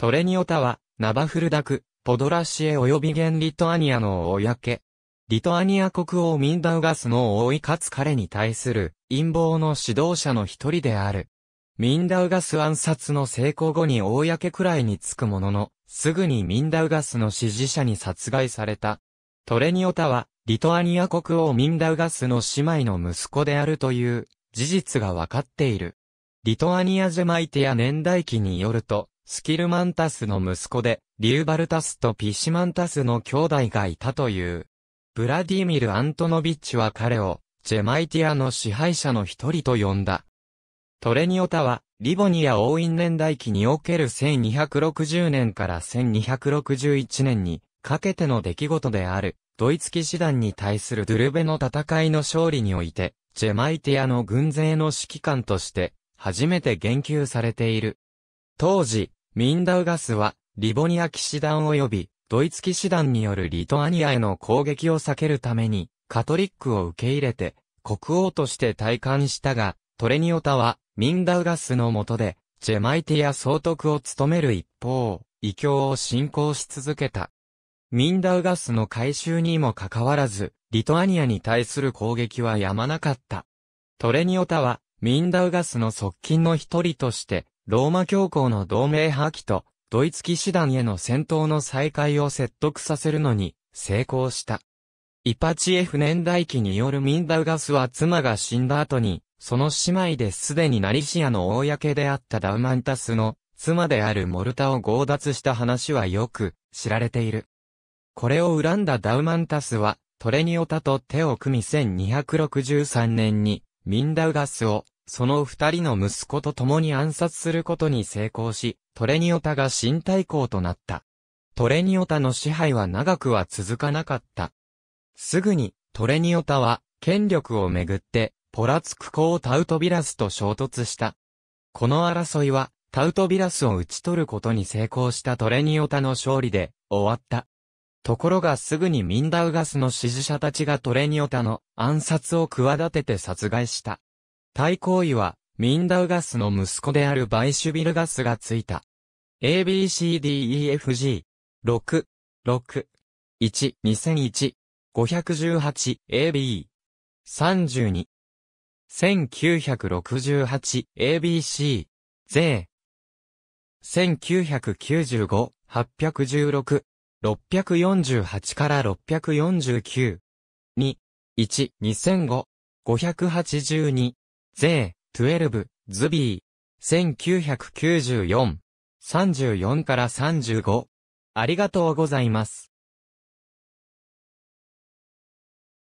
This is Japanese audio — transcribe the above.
トレニオタは、ナバフルダク、ポドラシエ及び現リトアニアの公。リトアニア国王ミンダウガスの王位かつ彼に対する陰謀の指導者の一人である。ミンダウガス暗殺の成功後に公くらいにつくものの、すぐにミンダウガスの支持者に殺害された。トレニオタは、リトアニア国王ミンダウガスの姉妹の息子であるという事実がわかっている。リトアニアジェマイティア年代記によると、スキルマンタスの息子で、リューバルタスとピシマンタスの兄弟がいたという。ブラディミル・アントノビッチは彼を、ジェマイティアの支配者の一人と呼んだ。トレニオタは、リボニア王院年代記における1260年から1261年にかけての出来事である、ドイツ騎士団に対するドゥルベの戦いの勝利において、ジェマイティアの軍勢の指揮官として、初めて言及されている。当時、ミンダウガスは、リボニア騎士団及び、ドイツ騎士団によるリトアニアへの攻撃を避けるために、カトリックを受け入れて、国王として退官したが、トレニオタは、ミンダウガスの下で、ジェマイティア総督を務める一方、異教を信仰し続けた。ミンダウガスの改修にもかかわらず、リトアニアに対する攻撃はやまなかった。トレニオタは、ミンダウガスの側近の一人として、ローマ教皇の同盟破棄と、ドイツ騎士団への戦闘の再開を説得させるのに、成功した。イパチエフ年代記によるミンダウガスは妻が死んだ後に、その姉妹ですでにナリシアの公であったダウマンタスの妻であるモルタを強奪した話はよく知られている。これを恨んだダウマンタスはトレニオタと手を組み1263年にミンダウガスをその二人の息子と共に暗殺することに成功し、トレニオタが新大抗となった。トレニオタの支配は長くは続かなかった。すぐに、トレニオタは、権力をめぐって、ポラツク公タウトビラスと衝突した。この争いは、タウトビラスを討ち取ることに成功したトレニオタの勝利で、終わった。ところがすぐにミンダウガスの支持者たちがトレニオタの暗殺を企てて殺害した。対抗為は、ミンダウガスの息子であるバイシュビルガスがついた。ABCDEFG。6、6、1、2001、518、AB。32。1968、ABC。税。1995、816。648から649。2、1、2005、582、J、12、ズビー、1994、34から35。ありがとうございます。